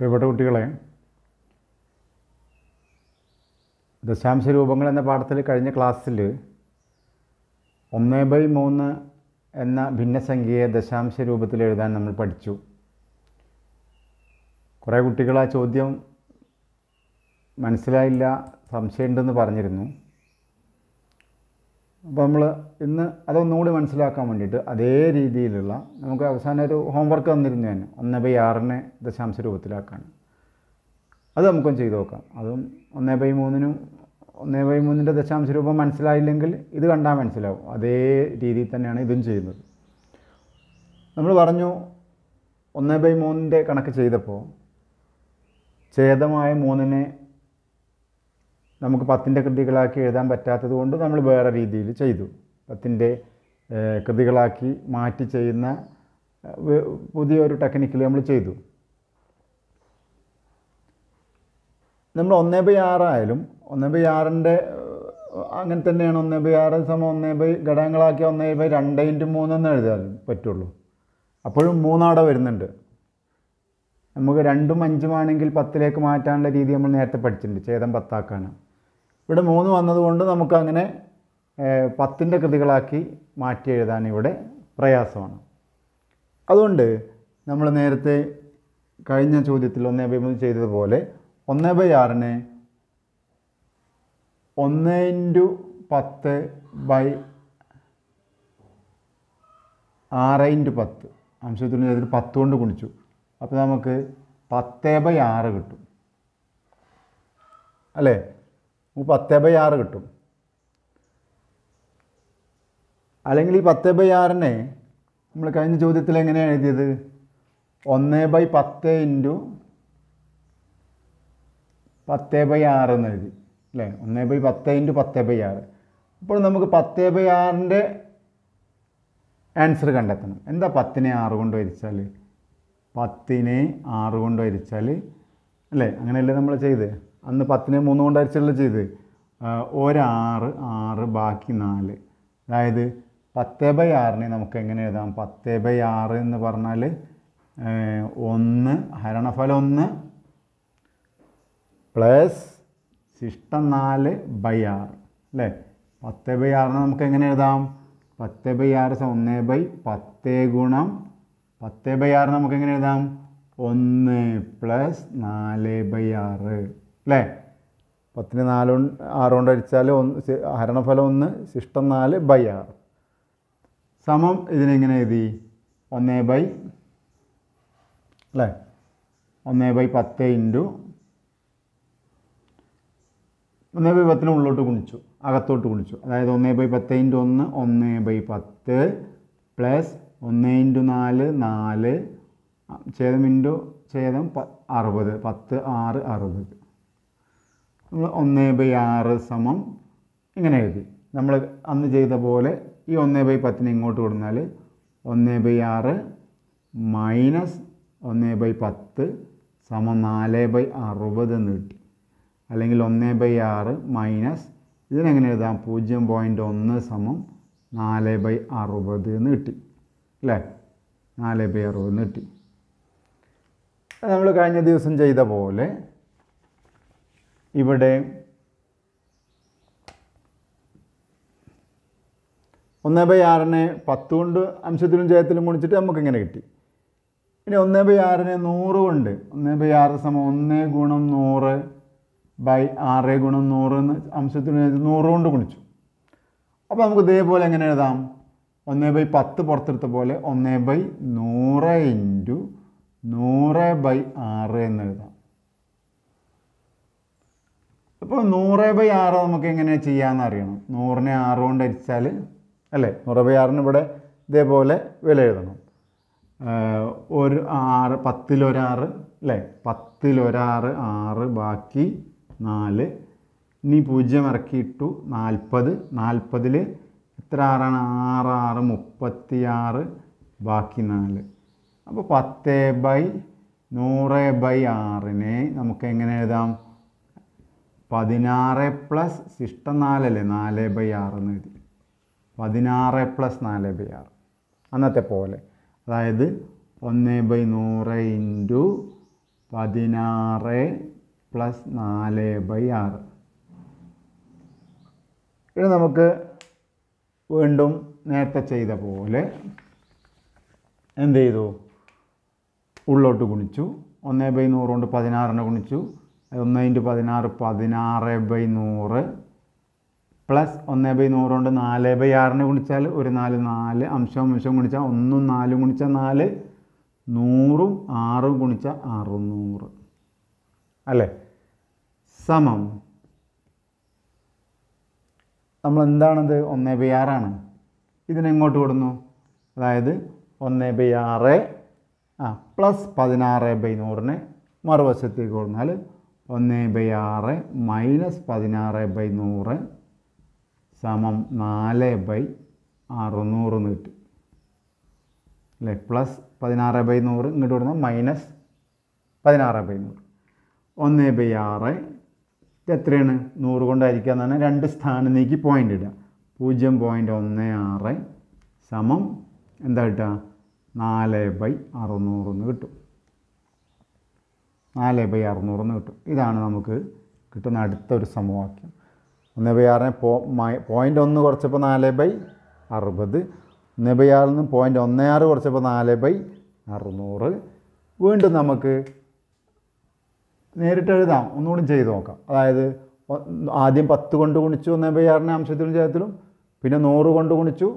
പ്രിയപ്പെട്ട കുട്ടികളെ ദശാംശ രൂപങ്ങൾ എന്ന പാഠത്തിൽ കഴിഞ്ഞ ക്ലാസ്സിൽ ഒന്ന് ബൈ മൂന്ന് എന്ന ഭിന്നസംഖ്യയെ ദശാംശ രൂപത്തിൽ എഴുതാൻ നമ്മൾ പഠിച്ചു കുറേ കുട്ടികൾ ആ ചോദ്യം മനസ്സിലായില്ല സംശയമുണ്ടെന്ന് പറഞ്ഞിരുന്നു അപ്പോൾ നമ്മൾ ഇന്ന് അതൊന്നുകൂടി മനസ്സിലാക്കാൻ വേണ്ടിയിട്ട് അതേ രീതിയിലുള്ള നമുക്ക് അവസാനം ഒരു ഹോംവർക്ക് തന്നിരുന്നു തന്നെ ഒന്ന് ബൈ ആറിനെ ദശാംശ രൂപത്തിലാക്കാണ് അത് നമുക്കൊന്ന് ചെയ്തു നോക്കാം അതും ഒന്നേ ബൈ മൂന്നിനും ഒന്നേ ബൈ മൂന്നിൻ്റെ ദശാംശ രൂപം മനസ്സിലായില്ലെങ്കിൽ ഇത് കണ്ടാൽ മനസ്സിലാവും അതേ രീതിയിൽ തന്നെയാണ് ഇതും ചെയ്യുന്നത് നമ്മൾ പറഞ്ഞു ഒന്നേ ബൈ മൂന്നിൻ്റെ കണക്ക് ചെയ്തപ്പോൾ ഛേദമായ മൂന്നിനെ നമുക്ക് പത്തിൻ്റെ കൃതികളാക്കി എഴുതാൻ പറ്റാത്തത് കൊണ്ട് നമ്മൾ വേറെ രീതിയിൽ ചെയ്തു പത്തിൻ്റെ കൃതികളാക്കി മാറ്റി ചെയ്യുന്ന പുതിയൊരു ടെക്നിക്കിൽ നമ്മൾ ചെയ്തു നമ്മൾ ഒന്നേ ബൈ ആറായാലും ഒന്നേ ബൈ ആറിൻ്റെ അങ്ങനെ തന്നെയാണ് ഒന്നേ ബൈ ആറ് സമയം ഒന്നേ ബൈ ഘടകങ്ങളാക്കി ഒന്നേ ബൈ രണ്ട് ഇൻറ്റു മൂന്നെന്ന് എഴുതാൻ പറ്റുള്ളൂ അപ്പോഴും മൂന്നവിടെ വരുന്നുണ്ട് നമുക്ക് രണ്ടും അഞ്ചുമാണെങ്കിൽ പത്തിലേക്ക് മാറ്റാനുള്ള രീതി നമ്മൾ നേരത്തെ പഠിച്ചിട്ടുണ്ട് ഛേദം പത്താക്കാനാണ് ഇവിടെ മൂന്ന് വന്നതുകൊണ്ട് നമുക്കങ്ങനെ പത്തിൻ്റെ കൃതികളാക്കി മാറ്റി എഴുതാൻ ഇവിടെ പ്രയാസമാണ് അതുകൊണ്ട് നമ്മൾ നേരത്തെ കഴിഞ്ഞ ചോദ്യത്തിൽ ഒന്നേ ബൈ മൂന്ന് ചെയ്തതുപോലെ ഒന്നേ ബൈ ആറിന് ഒന്ന് ഇൻറ്റു പത്ത് ബൈ ആറ് ഇൻറ്റു പത്ത് അംശത്തിന് ചെയ്തിട്ട് പത്ത് കൊണ്ട് ഗുണിച്ചു അപ്പോൾ നമുക്ക് പത്തേ ബൈ ആറ് കിട്ടും അല്ലേ നമുക്ക് പത്ത് ബൈ ആറ് കിട്ടും അല്ലെങ്കിൽ ഈ പത്ത് ബൈ ആറിനെ നമ്മൾ കഴിഞ്ഞ ചോദ്യത്തിൽ എങ്ങനെയാണ് എഴുതിയത് ഒന്ന് ബൈ പത്ത് ഇൻറ്റു പത്ത് ബൈ ആറ് എന്ന് എഴുതി അല്ലേ ഒന്ന് ബൈ പത്ത് ഇൻറ്റു പത്ത് ബൈ ആറ് അപ്പോൾ നമുക്ക് പത്ത് ബൈ ആറിൻ്റെ ആൻസർ കണ്ടെത്തണം എന്താ പത്തിനെ ആറ് കൊണ്ട് വരിച്ചാൽ പത്തിനെ ആറ് കൊണ്ട് വരിച്ചാൽ അല്ലേ അങ്ങനെയല്ലേ നമ്മൾ ചെയ്തേ അന്ന് പത്തിന് മൂന്ന് കൊണ്ട് അരിച്ചല്ല ചെയ്ത് ഒരാറ് ആറ് ബാക്കി നാല് അതായത് പത്ത് ബൈ ആറിനെ നമുക്ക് എങ്ങനെ എഴുതാം പത്ത് ബൈ ആറ് എന്ന് പറഞ്ഞാൽ ഒന്ന് ഹരണഫലം ഒന്ന് പ്ലസ് ശിഷ്ടം നാല് ബൈ ആറ് അല്ലേ പത്ത് ബൈ ആറിന് നമുക്ക് എങ്ങനെ എഴുതാം പത്ത് ബൈ ആറ് ഒന്ന് ബൈ പത്ത് ഗുണം പത്ത് ബൈ ആറ് നമുക്ക് എങ്ങനെ എഴുതാം ഒന്ന് പ്ലസ് നാല് ബൈ ആറ് അല്ലേ പത്തിന് നാല് ആറ് കൊണ്ട് അടിച്ചാൽ ഒന്ന് ഹരണഫലം ഒന്ന് ശിഷ്ടം നാല് ബൈ ആറ് സമം ഇതിനെങ്ങനെ എഴുതി ഒന്നേ ബൈ അല്ലേ ഒന്നേ ബൈ പത്ത് ഇൻറ്റു ഒന്നേ ബൈ പത്തിന് ഉള്ളോട്ട് കുണിച്ചു അകത്തോട്ട് കുണിച്ചു അതായത് ഒന്നേ ബൈ പത്ത് ഇൻറ്റു ഒന്ന് ഒന്നേ ബൈ പത്ത് പ്ലസ് ഒന്ന് ഇൻറ്റു നാല് നാല് ഛേദം ഇൻറ്റു ഛേദം അറുപത് പത്ത് ആറ് അറുപത് നമ്മൾ ഒന്ന് ബൈ ആറ് സമം ഇങ്ങനെ എഴുതി നമ്മൾ അന്ന് ചെയ്ത പോലെ ഈ ഒന്ന് ബൈ പത്തിന് ഇങ്ങോട്ട് കൊടുത്താൽ ഒന്ന് ബൈ ആറ് മൈനസ് ഒന്ന് ബൈ പത്ത് സമം നാല് ബൈ അറുപത് എന്ന് കിട്ടി അല്ലെങ്കിൽ ഒന്ന് ബൈ ആറ് മൈനസ് ഇതിനെങ്ങനെ എഴുതാം പൂജ്യം പോയിൻ്റ് ഒന്ന് സമം നാല് ബൈ അറുപത് എന്ന് കിട്ടി അല്ലേ നാല് ബൈ അറുപത് എന്ന് കിട്ടി നമ്മൾ കഴിഞ്ഞ ദിവസം ചെയ്ത പോലെ ഇവിടെ ഒന്നേ ബൈ ആറിനെ പത്ത് കൊണ്ട് അംശത്തിലും ജയത്തിലും ഗുണിച്ചിട്ട് നമുക്കിങ്ങനെ കിട്ടി ഇനി ഒന്നേ ബൈ ആറിനെ നൂറ് കൊണ്ട് ഒന്നേ ബൈ ആറ് സമയം ഒന്ന് ഗുണം നൂറ് ബൈ ആറ് ഗുണം നൂറ് എന്ന് അംശത്തിലും നൂറ് കൊണ്ട് ഗുണിച്ചു അപ്പോൾ നമുക്ക് ഇതേപോലെ എങ്ങനെ എഴുതാം ഒന്നേ ബൈ പത്ത് പുറത്തെടുത്ത പോലെ ഒന്നേ ബൈ നൂറ് ഇൻറ്റു നൂറ് ബൈ ആറ് എന്ന് എഴുതാം അപ്പോൾ നൂറ് ബൈ ആറ് നമുക്ക് എങ്ങനെ ചെയ്യാമെന്ന് അറിയണം നൂറിനെ ആറ് കൊണ്ട് അരിച്ചാൽ അല്ലേ നൂറ് ബൈ ആറിന് ഇവിടെ ഇതേപോലെ വില എഴുതണം ഒരു ആറ് പത്തിലൊരാറ് അല്ലേ പത്തിലൊരാറ് ആറ് ബാക്കി നാല് ഇനി പൂജ്യം ഇറക്കിയിട്ടു നാൽപ്പത് നാൽപ്പതിൽ എത്ര ആറാണ് ആറ് ആറ് മുപ്പത്തി ആറ് ബാക്കി നാല് അപ്പോൾ പത്ത് ബൈ നൂറ് ബൈ ആറിനെ നമുക്ക് എങ്ങനെ എഴുതാം പതിനാറ് പ്ലസ് ശിഷ്ടം നാലല്ലേ നാല് ബൈ ആറ് എന്ന് എഴുതി പതിനാറ് പ്ലസ് നാല് ബൈ ആറ് അന്നത്തെ പോലെ അതായത് ഒന്ന് ബൈ നൂറ് ഇൻറ്റു പതിനാറ് പ്ലസ് നാല് ബൈ ആറ് ഇനി നമുക്ക് വീണ്ടും നേരത്തെ ചെയ്ത പോലെ എന്ത് ചെയ്തു ഉള്ളോട്ട് ഗുണിച്ചു ഒന്ന് ബൈ നൂറ് കൊണ്ട് പതിനാറിനെ ഗുണിച്ചു ഒന്ന് ഇൻറ്റു പതിനാറ് പതിനാറ് ബൈ നൂറ് പ്ലസ് ഒന്ന് ബൈ നൂറ് കൊണ്ട് നാല് ബൈ ആറിനെ ഗുണിച്ചാൽ ഒരു നാല് നാല് അംശവും അംശവും ഗുണിച്ചാൽ ഒന്നും നാലും ഗുണിച്ചാൽ നാല് നൂറും ആറും ഗുണിച്ചാൽ അറുന്നൂറ് അല്ലേ സമം നമ്മൾ എന്താണത് ഒന്ന് ബൈ ആറാണ് ഇതിനെങ്ങോട്ട് കൊടുന്നു അതായത് ഒന്ന് ബൈ ആറ് ആ പ്ലസ് പതിനാറ് ബൈ നൂറിന് മറുവശത്തേക്ക് കൊടുത്താൽ ഒന്ന് ബൈ ആറ് മൈനസ് പതിനാറ് ബൈ നൂറ് സമം നാല് ബൈ അറുന്നൂറ് എന്ന് കിട്ടും അല്ലേ പ്ലസ് പതിനാറ് ബൈ നൂറ് ഇങ്ങോട്ട് കൊടുക്കുന്ന മൈനസ് പതിനാറ് ബൈ നൂറ് ഒന്ന് ബൈ ആറ് ഇത് എത്രയാണ് നൂറ് കൊണ്ടായിരിക്കുക എന്ന് പറഞ്ഞാൽ രണ്ട് സ്ഥാനം നീക്കി പോയിൻ്റ് ഇടുക പൂജ്യം പോയിൻ്റ് ഒന്ന് ആറ് സമം എന്താ കിട്ടുക നാല് ബൈ അറുന്നൂറ് എന്ന് കിട്ടും നാല് ബൈ അറുന്നൂറ് എന്ന് കിട്ടും ഇതാണ് നമുക്ക് കിട്ടുന്ന അടുത്തൊരു സമവാക്യം ഒന്ന് ബൈ ആറിനെ പോ മൈ പോയിൻ്റ് ഒന്ന് കുറച്ചപ്പോൾ നാല് ബൈ അറുപത് ഒന്ന് ബൈ ആറിൽ നിന്ന് പോയിൻ്റ് ഒന്ന് ആറ് കുറച്ചപ്പോൾ നാല് ബൈ അറുന്നൂറ് വീണ്ടും നമുക്ക് നേരിട്ട് എഴുതാം ഒന്നുകൂടി ചെയ്ത് നോക്കാം അതായത് ആദ്യം പത്ത് കൊണ്ട് ഗുണിച്ചു ഒന്ന് ബൈ ആറിൻ്റെ അംശത്തിലും ചേർത്തിലും പിന്നെ നൂറ് കൊണ്ട് ഗുണിച്ചു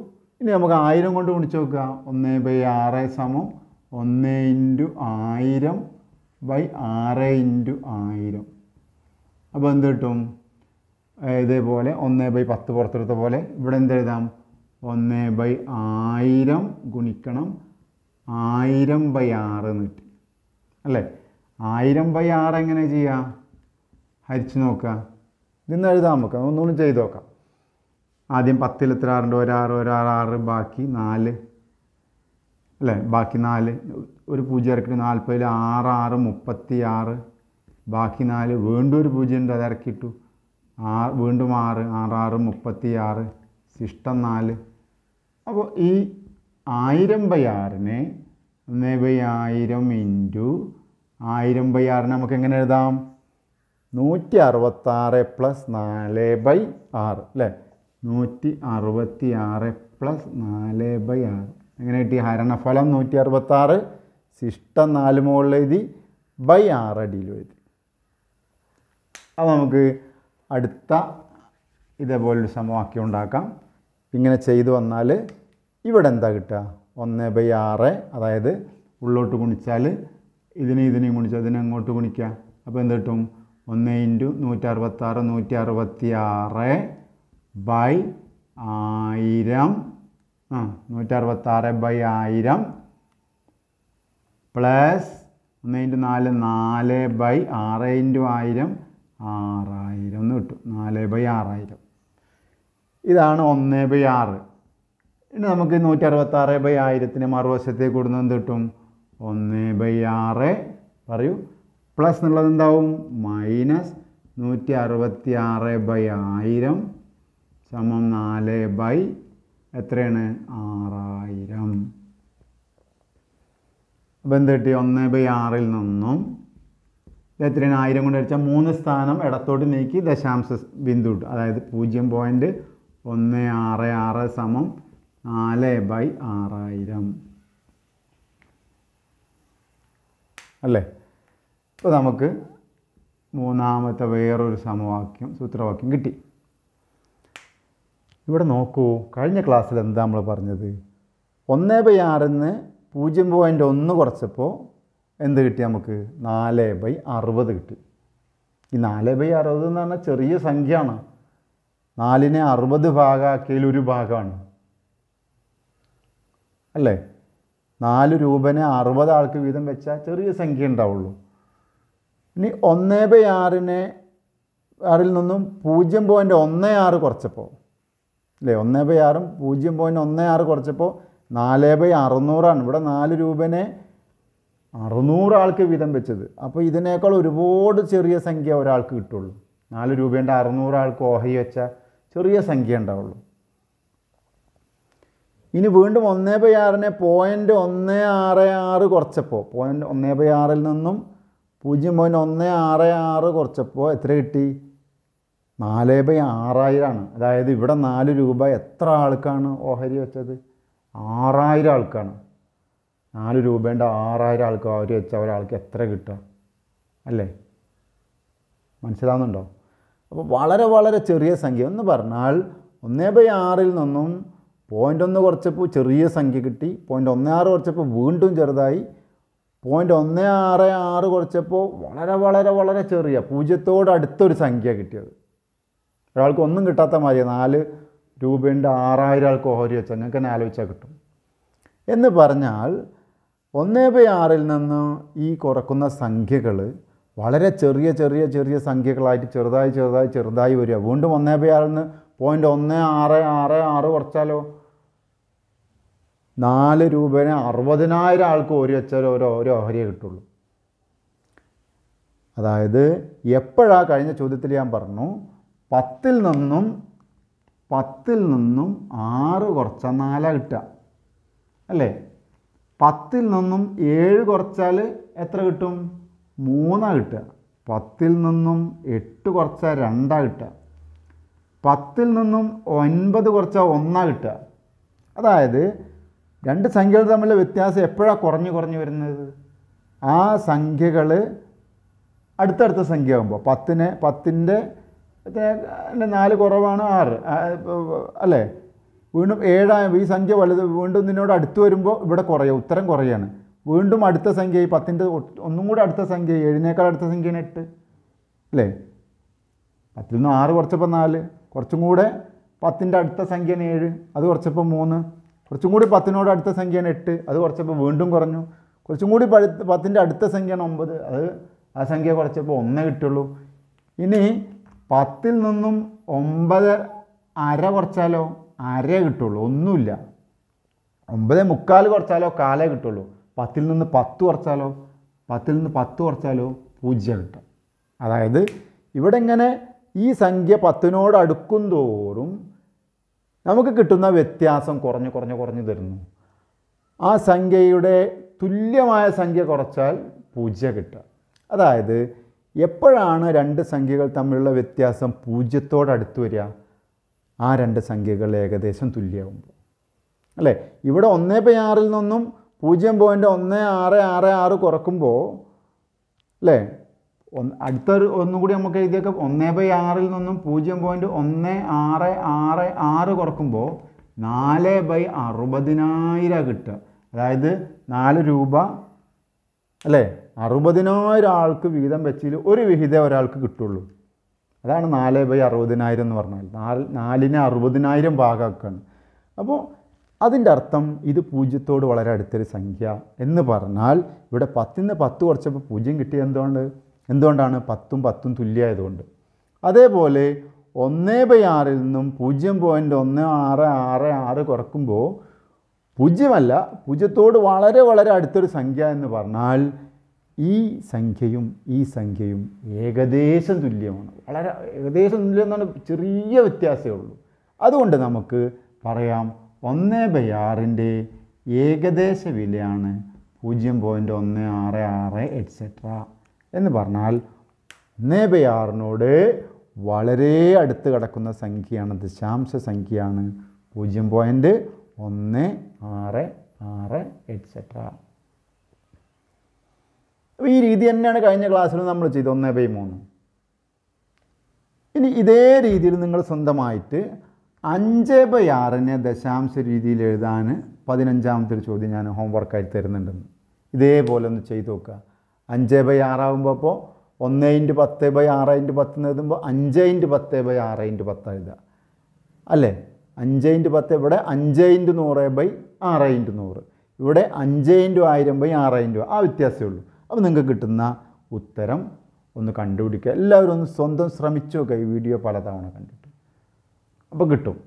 ഇനി നമുക്ക് ആയിരം കൊണ്ട് ഗുണിച്ച് നോക്കുക ഒന്ന് ബൈ ആറ് സമം ഒന്ന് ഇൻറ്റു ആയിരം ബൈ ആറ് ഇൻറ്റു ആയിരം അപ്പോൾ എന്ത് കിട്ടും ഇതേപോലെ ഒന്ന് ബൈ പത്ത് പുറത്തെടുത്ത പോലെ ഇവിടെ എന്ത് എഴുതാം ഒന്ന് ബൈ ആയിരം ഗുണിക്കണം ആയിരം ബൈ ആറ് എന്ന് കിട്ടി അല്ലേ ആയിരം ബൈ ആറ് എങ്ങനെ ചെയ്യുക ഹരിച്ചു നോക്കുക ഇതിന്ന് എഴുതാൻ നമുക്ക് ഒന്നുകൂടി ചെയ്ത് നോക്കാം ആദ്യം പത്തിൽ എത്ര ആറുണ്ട് ഒരാറ് ഒരാറ് ആറ് ബാക്കി നാല് അല്ലേ ബാക്കി നാല് ഒരു പൂജ ഇറക്കി നാൽപ്പതിൽ ആറ് ആറ് മുപ്പത്തി ആറ് ബാക്കി നാല് വീണ്ടും ഒരു പൂജ ഉണ്ട് അത് ഇറക്കിയിട്ടു ആ വീണ്ടും ആറ് ആറ് ആറ് മുപ്പത്തി ആറ് ശിഷ്ടം നാല് അപ്പോൾ ഈ ആയിരം ബൈ ആറിനെ ഒന്ന് ബൈ ആയിരം ഇൻറ്റു ആയിരം ബൈ ആറിന് നമുക്ക് എങ്ങനെ എഴുതാം നൂറ്റി അറുപത്താറ് പ്ലസ് നാല് ബൈ ആറ് അല്ലേ നൂറ്റി അറുപത്തി ആറ് പ്ലസ് നാല് ബൈ ആറ് അങ്ങനെ കിട്ടി ഹരണഫലം നൂറ്റി അറുപത്താറ് ശിഷ്ടം നാല് മുകളിൽ എഴുതി ബൈ ആറടിയിലും എഴുതി അത് നമുക്ക് അടുത്ത ഇതേപോലൊരു സമവാക്യം ഉണ്ടാക്കാം ഇങ്ങനെ ചെയ്തു വന്നാൽ ഇവിടെ എന്താ കിട്ടുക ഒന്ന് ബൈ ആറ് അതായത് ഉള്ളോട്ട് ഗുണിച്ചാൽ ഇതിനെ ഇതിനെയും ഗുണിച്ചാൽ ഇതിനെ അങ്ങോട്ട് ഗുണിക്കുക അപ്പോൾ എന്ത് കിട്ടും ഒന്ന് ഇൻറ്റു നൂറ്റി അറുപത്താറ് നൂറ്റി അറുപത്തി ആറ് ബൈ ആയിരം ആ നൂറ്ററുപത്താറ് ബൈ ആയിരം പ്ലസ് ഒന്ന് ഇൻറ്റു നാല് നാല് ബൈ ആറ് ഇൻറ്റു ആയിരം ആറായിരം എന്ന് കിട്ടും നാല് ബൈ ആറായിരം ഇതാണ് ഒന്ന് ബൈ ആറ് ഇനി നമുക്ക് നൂറ്റി അറുപത്താറ് ബൈ ആയിരത്തിന് മറുവശത്തേക്ക് കൂടുന്ന എന്ത് കിട്ടും ഒന്ന് ബൈ ആറ് പറയൂ പ്ലസ് എന്നുള്ളത് എന്താവും മൈനസ് നൂറ്റി അറുപത്തി ആറ് ബൈ ആയിരം സമം നാല് ബൈ എത്രയാണ് ആറായിരം അപ്പം എന്ത് കിട്ടി ഒന്ന് ബൈ ആറിൽ നിന്നും എത്രയാണ് ആയിരം കൊണ്ട് അടിച്ചാൽ മൂന്ന് സ്ഥാനം ഇടത്തോട്ട് നീക്കി ദശാംശ ബിന്ദു ഇട്ടു അതായത് പൂജ്യം പോയിൻറ്റ് ഒന്ന് ആറ് ആറ് സമം നാല് ബൈ ആറായിരം അല്ലേ ഇപ്പോൾ നമുക്ക് മൂന്നാമത്തെ വേറൊരു സമവാക്യം സൂത്രവാക്യം കിട്ടി ഇവിടെ നോക്കൂ കഴിഞ്ഞ ക്ലാസ്സിൽ എന്താ നമ്മൾ പറഞ്ഞത് ഒന്ന് ബൈ ആറിന്ന് പൂജ്യം പോയിൻ്റ് ഒന്ന് കുറച്ചപ്പോൾ എന്ത് കിട്ടി നമുക്ക് നാല് ബൈ അറുപത് കിട്ടി ഈ നാല് ബൈ അറുപത് എന്ന് പറഞ്ഞാൽ ചെറിയ സംഖ്യയാണ് നാലിനെ അറുപത് ഭാഗമാക്കിയതിൽ ഒരു ഭാഗമാണ് അല്ലേ നാല് രൂപനെ അറുപത് ആൾക്ക് വീതം വെച്ചാൽ ചെറിയ സംഖ്യ ഉണ്ടാവുള്ളൂ ഇനി ഒന്ന് ബൈ ആറിനെ ആറിൽ നിന്നും പൂജ്യം പോയിൻ്റ് ഒന്ന് ആറ് കുറച്ചപ്പോൾ അല്ലേ ഒന്ന് ബൈ ആറും പൂജ്യം പോയിൻറ്റ് ഒന്ന് ആറ് കുറച്ചപ്പോൾ നാല് ബൈ അറുന്നൂറാണ് ഇവിടെ നാല് രൂപനെ അറുന്നൂറാൾക്ക് വീതം വെച്ചത് അപ്പോൾ ഇതിനേക്കാൾ ഒരുപാട് ചെറിയ സംഖ്യ ഒരാൾക്ക് കിട്ടുള്ളൂ നാല് രൂപേൻ്റെ അറുന്നൂറാൾക്ക് ഓഹരി വെച്ചാൽ ചെറിയ സംഖ്യ ഉണ്ടാവുള്ളൂ ഇനി വീണ്ടും ഒന്ന് ബൈ ആറിനെ പോയിൻ്റ് ഒന്ന് ആറ് ആറ് കുറച്ചപ്പോൾ പോയിൻ്റ് ഒന്ന് ബൈ ആറിൽ നിന്നും പൂജ്യം പോയിൻ്റ് ഒന്ന് ആറ് ആറ് കുറച്ചപ്പോൾ എത്ര കിട്ടി നാല് ബൈ ആറായിരമാണ് അതായത് ഇവിടെ നാല് രൂപ എത്ര ആൾക്കാണ് ഓഹരി വെച്ചത് ആറായിരം ആൾക്കാണ് നാല് രൂപേൻ്റെ ആറായിരം ആൾക്ക് ഓഹരി വെച്ച ഒരാൾക്ക് എത്ര കിട്ടുക അല്ലേ മനസ്സിലാവുന്നുണ്ടോ അപ്പോൾ വളരെ വളരെ ചെറിയ സംഖ്യ എന്ന് പറഞ്ഞാൽ ഒന്നേ ബൈ ആറിൽ നിന്നും പോയിൻ്റ് ഒന്ന് കുറച്ചപ്പോൾ ചെറിയ സംഖ്യ കിട്ടി പോയിൻ്റ് ഒന്നേ ആറ് കുറച്ചപ്പോൾ വീണ്ടും ചെറുതായി പോയിൻ്റ് ഒന്നേ ആറ് ആറ് കുറച്ചപ്പോൾ വളരെ വളരെ വളരെ ചെറിയ പൂജ്യത്തോട് അടുത്തൊരു സംഖ്യ കിട്ടിയത് ഒരാൾക്ക് ഒന്നും കിട്ടാത്ത മാതിരി നാല് രൂപേൻ്റെ ആറായിരം ആൾക്ക് ഓഹരി വെച്ചാൽ നിങ്ങൾക്ക് തന്നെ ആലോചിച്ചാൽ കിട്ടും എന്ന് പറഞ്ഞാൽ ഒന്നേ ബൈ ആറിൽ നിന്ന് ഈ കുറക്കുന്ന സംഖ്യകൾ വളരെ ചെറിയ ചെറിയ ചെറിയ സംഖ്യകളായിട്ട് ചെറുതായി ചെറുതായി ചെറുതായി വരിക വീണ്ടും ഒന്നേ ബൈ ആറിൽ നിന്ന് പോയിൻ്റ് ഒന്ന് ആറ് ആറ് ആറ് കുറച്ചാലോ നാല് രൂപേന അറുപതിനായിരം ആൾക്ക് ഓരി വെച്ചാലോ ഓരോ ഓരോ ഓഹരിയെ കിട്ടുള്ളൂ അതായത് എപ്പോഴാണ് കഴിഞ്ഞ ചോദ്യത്തിൽ ഞാൻ പറഞ്ഞു പത്തിൽ നിന്നും പത്തിൽ നിന്നും ആറ് കുറച്ചാൽ നാലാണ് കിട്ടുക അല്ലേ പത്തിൽ നിന്നും ഏഴ് കുറച്ചാൽ എത്ര കിട്ടും മൂന്നാണ് കിട്ടുക പത്തിൽ നിന്നും എട്ട് കുറച്ചാൽ രണ്ടാ കിട്ടുക പത്തിൽ നിന്നും ഒൻപത് കുറച്ചാൽ ഒന്നാ കിട്ടുക അതായത് രണ്ട് സംഖ്യകൾ തമ്മിലുള്ള വ്യത്യാസം എപ്പോഴാണ് കുറഞ്ഞ് കുറഞ്ഞ് വരുന്നത് ആ സംഖ്യകൾ അടുത്തടുത്ത സംഖ്യ ആകുമ്പോൾ പത്തിന് പത്തിൻ്റെ അല്ല നാല് കുറവാണ് ആറ് അല്ലേ വീണ്ടും ഏഴായ ഈ സംഖ്യ വലുത് വീണ്ടും നിന്നോട് അടുത്ത് വരുമ്പോൾ ഇവിടെ കുറയുക ഉത്തരം കുറയാണ് വീണ്ടും അടുത്ത സംഖ്യ ഈ പത്തിൻ്റെ ഒന്നും കൂടെ അടുത്ത സംഖ്യ ഏഴിനേക്കാൾ അടുത്ത സംഖ്യയാണ് എട്ട് അല്ലേ പത്തിൽ നിന്ന് ആറ് കുറച്ചപ്പോൾ നാല് കുറച്ചും കൂടെ പത്തിൻ്റെ അടുത്ത സംഖ്യയാണ് ഏഴ് അത് കുറച്ചപ്പോൾ മൂന്ന് കുറച്ചും കൂടി പത്തിനോട് അടുത്ത സംഖ്യയാണ് എട്ട് അത് കുറച്ചപ്പോൾ വീണ്ടും കുറഞ്ഞു കുറച്ചും കൂടി പഴുത്ത് പത്തിൻ്റെ അടുത്ത സംഖ്യയാണ് ഒമ്പത് അത് ആ സംഖ്യ കുറച്ചപ്പോൾ ഒന്നേ കിട്ടുള്ളൂ ഇനി പത്തിൽ നിന്നും ഒമ്പത് അര കുറച്ചാലോ അര കിട്ടുള്ളൂ ഒന്നുമില്ല ഒമ്പത് മുക്കാൽ കുറച്ചാലോ കാലേ കിട്ടുള്ളൂ പത്തിൽ നിന്ന് പത്ത് കുറച്ചാലോ പത്തിൽ നിന്ന് പത്ത് കുറച്ചാലോ പൂജ്യം കിട്ടും അതായത് ഇവിടെ ഇങ്ങനെ ഈ സംഖ്യ പത്തിനോട് അടുക്കും തോറും നമുക്ക് കിട്ടുന്ന വ്യത്യാസം കുറഞ്ഞ് കുറഞ്ഞ് കുറഞ്ഞ് തരുന്നു ആ സംഖ്യയുടെ തുല്യമായ സംഖ്യ കുറച്ചാൽ പൂജ്യം കിട്ടുക അതായത് എപ്പോഴാണ് രണ്ട് സംഖ്യകൾ തമ്മിലുള്ള വ്യത്യാസം പൂജ്യത്തോടടുത്ത് വരിക ആ രണ്ട് സംഖ്യകൾ ഏകദേശം തുല്യമാകുമ്പോൾ അല്ലേ ഇവിടെ ഒന്നേ പേ ആറിൽ നിന്നും പൂജ്യം പോയിൻ്റ് ഒന്ന് ആറ് ആറ് ആറ് കുറക്കുമ്പോൾ അല്ലേ അടുത്തൊരു ഒന്നും കൂടി നമുക്ക് എഴുതിയൊക്കെ ഒന്നേ ബൈ ആറിൽ നിന്നും പൂജ്യം പോയിൻ്റ് ഒന്ന് ആറ് ആറ് ആറ് കുറക്കുമ്പോൾ നാല് ബൈ അറുപതിനായിരം കിട്ടുക അതായത് നാല് രൂപ അല്ലേ അറുപതിനായിരം ആൾക്ക് വിഹിതം വെച്ചതിൽ ഒരു വിഹിതം ഒരാൾക്ക് കിട്ടുള്ളൂ അതാണ് നാല് ബൈ അറുപതിനായിരം എന്ന് പറഞ്ഞാൽ നാല് നാലിനെ അറുപതിനായിരം ഭാഗമാക്കുകയാണ് അപ്പോൾ അതിൻ്റെ അർത്ഥം ഇത് പൂജ്യത്തോട് വളരെ അടുത്തൊരു സംഖ്യ എന്ന് പറഞ്ഞാൽ ഇവിടെ പത്തിന്ന് പത്ത് കുറച്ചപ്പോൾ പൂജ്യം കിട്ടിയത് എന്തുകൊണ്ട് എന്തുകൊണ്ടാണ് പത്തും പത്തും തുല്യമായതുകൊണ്ട് അതേപോലെ ഒന്ന് ബൈ ആറിൽ നിന്നും പൂജ്യം പോയിൻ്റ് ഒന്ന് ആറ് ആറ് ആറ് കുറക്കുമ്പോൾ പൂജ്യമല്ല പൂജ്യത്തോട് വളരെ വളരെ അടുത്തൊരു സംഖ്യ എന്ന് പറഞ്ഞാൽ ഈ സംഖ്യയും ഈ സംഖ്യയും ഏകദേശം തുല്യമാണ് വളരെ ഏകദേശം തുല്യം എന്നാണ് ചെറിയ വ്യത്യാസമേ ഉള്ളൂ അതുകൊണ്ട് നമുക്ക് പറയാം ഒന്ന് ബൈ ആറിൻ്റെ ഏകദേശ വിലയാണ് പൂജ്യം പോയിൻറ്റ് ഒന്ന് ആറ് ആറ് എക്സെട്ര എന്ന് പറഞ്ഞാൽ ഒന്ന് ബൈ ആറിനോട് വളരെ അടുത്ത് കിടക്കുന്ന സംഖ്യയാണ് ദശാംശ സംഖ്യയാണ് പൂജ്യം പോയിൻറ്റ് ഒന്ന് ആറ് ആറ് എക്സെട്ര അപ്പോൾ ഈ രീതി തന്നെയാണ് കഴിഞ്ഞ ക്ലാസ്സിൽ നമ്മൾ ചെയ്തത് ഒന്ന് ബൈ മൂന്ന് ഇനി ഇതേ രീതിയിൽ നിങ്ങൾ സ്വന്തമായിട്ട് അഞ്ച് ബൈ ആറിനെ ദശാംശ രീതിയിൽ എഴുതാൻ പതിനഞ്ചാമത്തെ ഒരു ചോദ്യം ഞാൻ ഹോംവർക്കായി തരുന്നുണ്ടെന്ന് ഇതേപോലെ ഒന്ന് ചെയ്ത് നോക്കുക അഞ്ച് ബൈ ആറാകുമ്പോൾ അപ്പോൾ ഒന്ന് ഇൻറ്റു പത്ത് ബൈ ആറ് ഇൻറ്റു പത്ത് എന്ന് എഴുതുമ്പോൾ അഞ്ച് ഇൻറ്റു പത്ത് ബൈ ആറ് ഇൻറ്റു പത്ത് എഴുതുക അല്ലേ അഞ്ച് ഇൻറ്റു പത്ത് ഇവിടെ അഞ്ച് ഇൻറ്റു നൂറ് ബൈ ആറ് ഇൻറ്റു നൂറ് ഇവിടെ അഞ്ച് ഇൻറ്റു ആയിരം ബൈ ആറ് ഇൻറ്റു ആ വ്യത്യാസമേ ഉള്ളൂ അപ്പോൾ നിങ്ങൾക്ക് കിട്ടുന്ന ഉത്തരം ഒന്ന് കണ്ടുപിടിക്കുക എല്ലാവരും ഒന്ന് സ്വന്തം ശ്രമിച്ചു നോക്കുക ഈ വീഡിയോ പലതവണ കണ്ടിട്ട് അപ്പോൾ കിട്ടും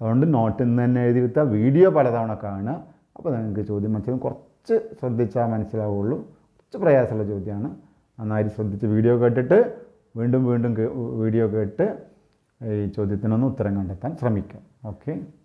അതുകൊണ്ട് നോട്ടിൽ നിന്ന് തന്നെ എഴുതി എടുത്ത വീഡിയോ പലതവണ കാണുക അപ്പോൾ നിങ്ങൾക്ക് ചോദ്യം മനസ്സിലാവും കുറച്ച് ശ്രദ്ധിച്ചാൽ മനസ്സിലാവുള്ളൂ കുറച്ച് പ്രയാസമുള്ള ചോദ്യമാണ് നന്നായി ശ്രദ്ധിച്ച് വീഡിയോ കേട്ടിട്ട് വീണ്ടും വീണ്ടും വീഡിയോ കേട്ട് ഈ ചോദ്യത്തിനൊന്ന് ഉത്തരം കണ്ടെത്താൻ ശ്രമിക്കാം ഓക്കെ